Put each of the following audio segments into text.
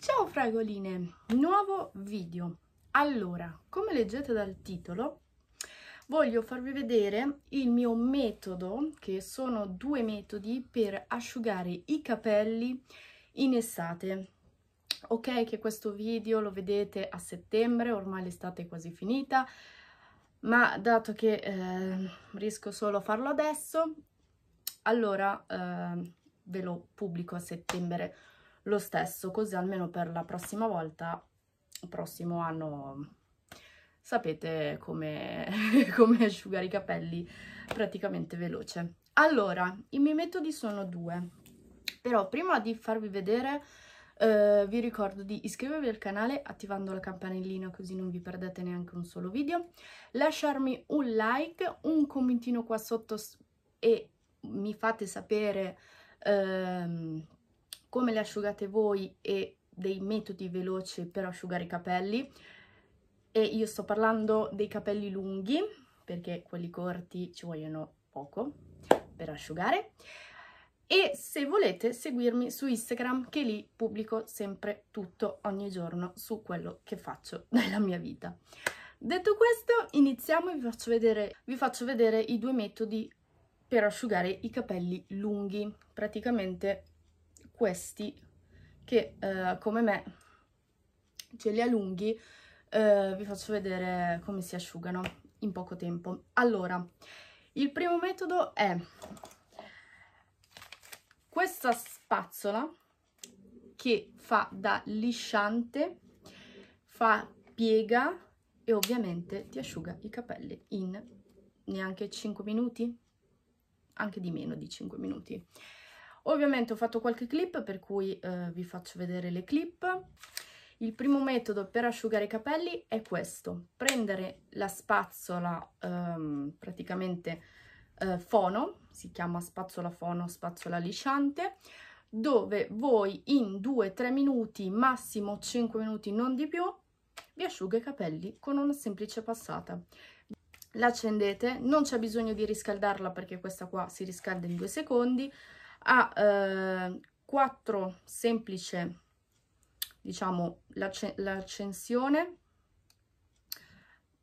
Ciao fragoline, nuovo video. Allora, come leggete dal titolo, voglio farvi vedere il mio metodo, che sono due metodi per asciugare i capelli in estate. Ok che questo video lo vedete a settembre, ormai l'estate è quasi finita, ma dato che eh, riesco solo a farlo adesso, allora eh, ve lo pubblico a settembre lo stesso così almeno per la prossima volta il prossimo anno sapete come, come asciugare i capelli praticamente veloce allora i miei metodi sono due però prima di farvi vedere Uh, vi ricordo di iscrivervi al canale attivando la campanellina così non vi perdete neanche un solo video, lasciarmi un like, un commentino qua sotto e mi fate sapere uh, come le asciugate voi e dei metodi veloci per asciugare i capelli e io sto parlando dei capelli lunghi perché quelli corti ci vogliono poco per asciugare e se volete seguirmi su Instagram che lì pubblico sempre tutto ogni giorno su quello che faccio nella mia vita. Detto questo iniziamo e vi faccio vedere, vi faccio vedere i due metodi per asciugare i capelli lunghi, praticamente questi che eh, come me ce li ha lunghi, eh, vi faccio vedere come si asciugano in poco tempo. Allora, il primo metodo è questa spazzola che fa da lisciante, fa piega e ovviamente ti asciuga i capelli in neanche 5 minuti, anche di meno di 5 minuti. Ovviamente ho fatto qualche clip per cui eh, vi faccio vedere le clip. Il primo metodo per asciugare i capelli è questo, prendere la spazzola ehm, praticamente eh, fono, si chiama spazzola fono, spazzola lisciante, dove voi in 2-3 minuti, massimo 5 minuti, non di più, vi asciuga i capelli con una semplice passata. L'accendete, non c'è bisogno di riscaldarla perché questa qua si riscalda in 2 secondi, a eh, 4 semplice diciamo l'accensione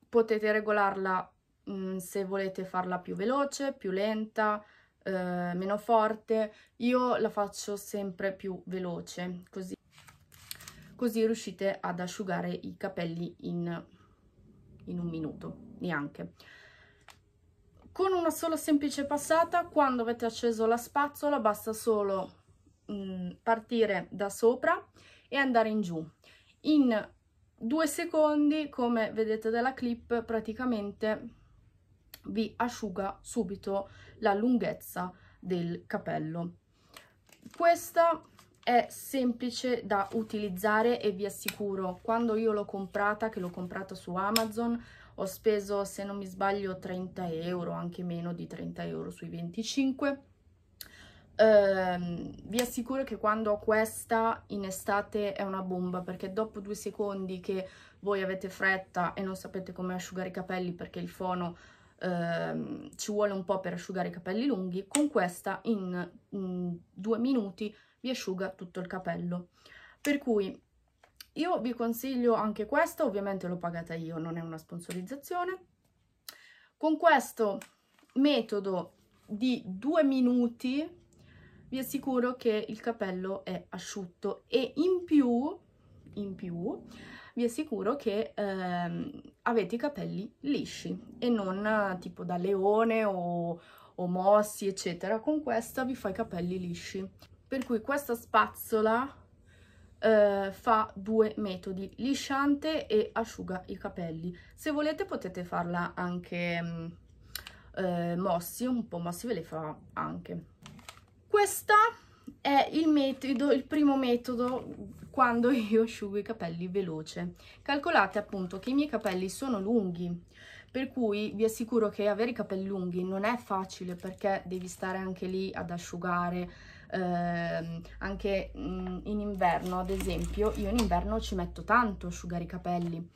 potete regolarla mh, mm, se volete farla più veloce più lenta eh, meno forte io la faccio sempre più veloce così così riuscite ad asciugare i capelli in, in un minuto neanche con una sola semplice passata, quando avete acceso la spazzola, basta solo mh, mm, partire da sopra e andare in giù. In due secondi, come vedete dalla clip, praticamente vi asciuga subito la lunghezza del capello. Questa è semplice da utilizzare e vi assicuro, quando io l'ho comprata, che l'ho comprata su Amazon, ho speso se non mi sbaglio 30 euro anche meno di 30 euro sui 25 ehm, vi assicuro che quando ho questa in estate è una bomba perché dopo due secondi che voi avete fretta e non sapete come asciugare i capelli perché il fono ehm, ci vuole un po' per asciugare i capelli lunghi con questa in, in mm, due minuti vi asciuga tutto il capello per cui io vi consiglio anche questo, ovviamente l'ho pagata io, non è una sponsorizzazione. Con questo metodo di due minuti vi assicuro che il capello è asciutto e in più, in più vi assicuro che ehm, avete i capelli lisci e non tipo da leone o, o mossi eccetera. Con questa vi fa i capelli lisci. Per cui questa spazzola eh, fa due metodi, lisciante e asciuga i capelli. Se volete potete farla anche mm, eh, mossi, un po' mossi ve le fa anche. Questo è il metodo, il primo metodo quando io asciugo i capelli veloce. Calcolate appunto che i miei capelli sono lunghi, per cui vi assicuro che avere i capelli lunghi non è facile perché devi stare anche lì ad asciugare, eh, anche in inverno ad esempio, io in inverno ci metto tanto asciugare i capelli,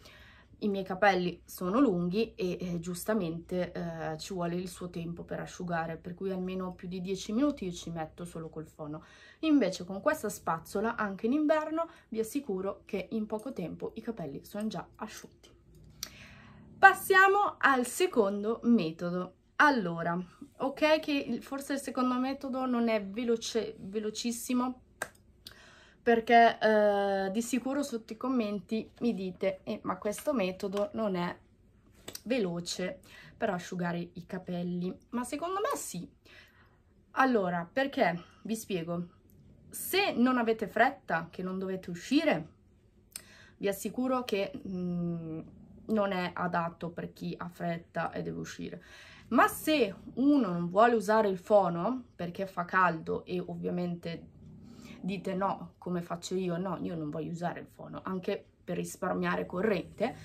i miei capelli sono lunghi e eh, giustamente eh, ci vuole il suo tempo per asciugare, per cui almeno più di 10 minuti io ci metto solo col fono. Invece con questa spazzola, anche in inverno, vi assicuro che in poco tempo i capelli sono già asciutti. Passiamo al secondo metodo. Allora, ok che forse il secondo metodo non è veloce, velocissimo, perché eh, di sicuro sotto i commenti mi dite eh, ma questo metodo non è veloce per asciugare i capelli ma secondo me sì allora perché vi spiego se non avete fretta che non dovete uscire vi assicuro che mh, mm, non è adatto per chi ha fretta e deve uscire ma se uno non vuole usare il fono perché fa caldo e ovviamente dite no come faccio io no io non voglio usare il fono anche per risparmiare corrente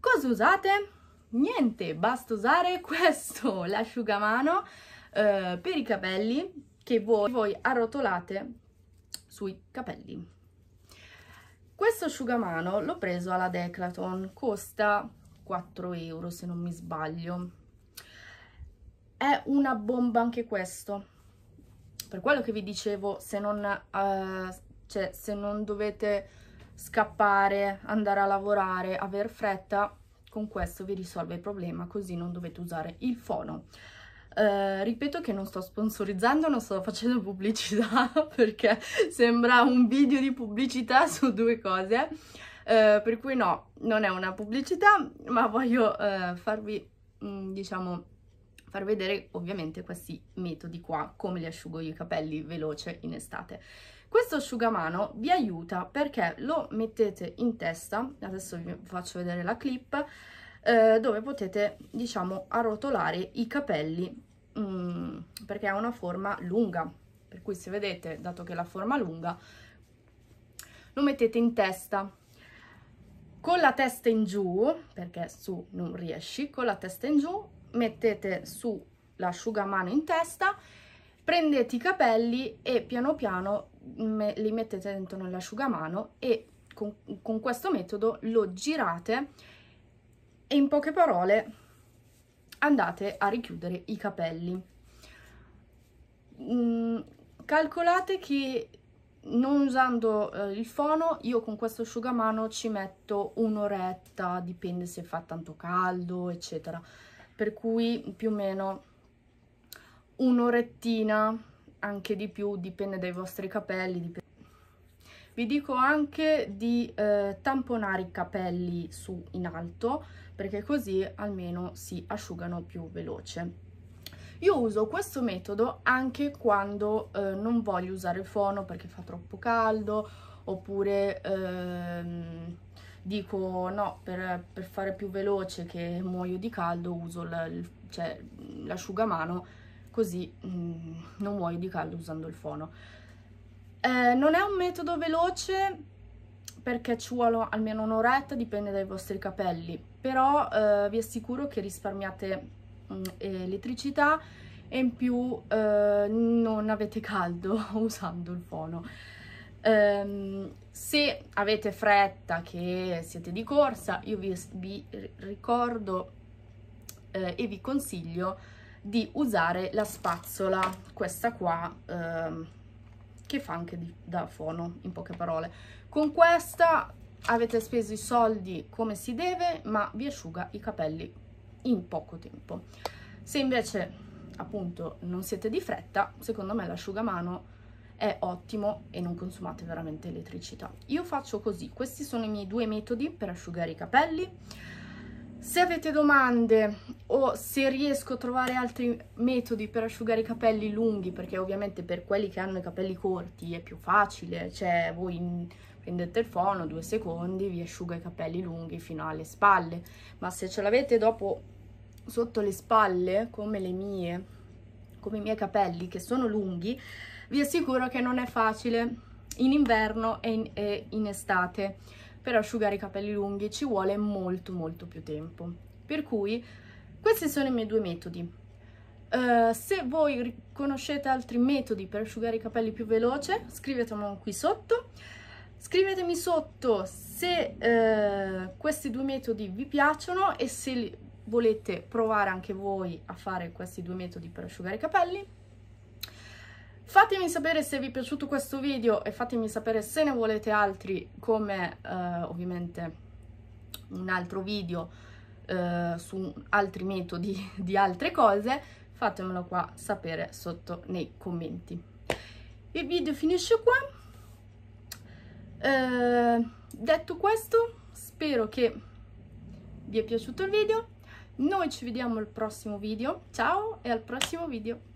cosa usate? niente basta usare questo l'asciugamano eh, per i capelli che voi, voi arrotolate sui capelli questo asciugamano l'ho preso alla Declaton costa 4 euro se non mi sbaglio è una bomba anche questo. Per quello che vi dicevo, se non, eh, cioè, se non dovete scappare, andare a lavorare, aver fretta, con questo vi risolve il problema, così non dovete usare il fono. Uh, ripeto che non sto sponsorizzando, non sto facendo pubblicità perché sembra un video di pubblicità su due cose, uh, per cui no, non è una pubblicità, ma voglio uh, farvi, mh, mm, diciamo, far vedere ovviamente questi metodi qua, come li asciugo io i capelli veloce in estate. Questo asciugamano vi aiuta perché lo mettete in testa, adesso vi faccio vedere la clip, eh, dove potete diciamo arrotolare i capelli mh, mm, perché ha una forma lunga, per cui se vedete, dato che è la forma lunga, lo mettete in testa, con la testa in giù, perché su non riesci, con la testa in giù mettete sull'asciugamano in testa, prendete i capelli e piano piano me, li mettete dentro nell'asciugamano e con, con questo metodo lo girate e in poche parole andate a richiudere i capelli. Mm, calcolate che non usando eh, il fono io con questo asciugamano ci metto un'oretta, dipende se fa tanto caldo eccetera per cui più o meno un'orettina, anche di più, dipende dai vostri capelli. Dipende. Vi dico anche di eh, tamponare i capelli su in alto, perché così almeno si asciugano più veloce. Io uso questo metodo anche quando eh, non voglio usare il fono perché fa troppo caldo, oppure... Ehm, dico no, per, per fare più veloce che muoio di caldo uso cioè, l'asciugamano, così mh, mm, non muoio di caldo usando il fono. Eh, non è un metodo veloce perché ci vuole almeno un'oretta, dipende dai vostri capelli, però eh, vi assicuro che risparmiate mh, mm, elettricità e in più eh, non avete caldo usando il fono. Um, se avete fretta, che siete di corsa, io vi, vi ricordo eh, e vi consiglio di usare la spazzola, questa qua, eh, che fa anche di, da fono, in poche parole. Con questa avete speso i soldi come si deve, ma vi asciuga i capelli in poco tempo. Se invece, appunto, non siete di fretta, secondo me l'asciugamano è ottimo e non consumate veramente elettricità. Io faccio così, questi sono i miei due metodi per asciugare i capelli. Se avete domande o se riesco a trovare altri metodi per asciugare i capelli lunghi, perché ovviamente per quelli che hanno i capelli corti è più facile, cioè voi prendete il fono, due secondi, vi asciuga i capelli lunghi fino alle spalle, ma se ce l'avete dopo sotto le spalle, come le mie, come i miei capelli che sono lunghi, vi assicuro che non è facile in inverno e in, e in estate. Per asciugare i capelli lunghi ci vuole molto molto più tempo. Per cui questi sono i miei due metodi. Uh, se voi conoscete altri metodi per asciugare i capelli più veloce, scrivetemelo qui sotto. Scrivetemi sotto se uh, questi due metodi vi piacciono e se volete provare anche voi a fare questi due metodi per asciugare i capelli. Fatemi sapere se vi è piaciuto questo video e fatemi sapere se ne volete altri come eh, ovviamente un altro video eh, su altri metodi di altre cose, fatemelo qua sapere sotto nei commenti. Il video finisce qua. Eh, detto questo, spero che vi è piaciuto il video noi ci vediamo al prossimo video, ciao e al prossimo video!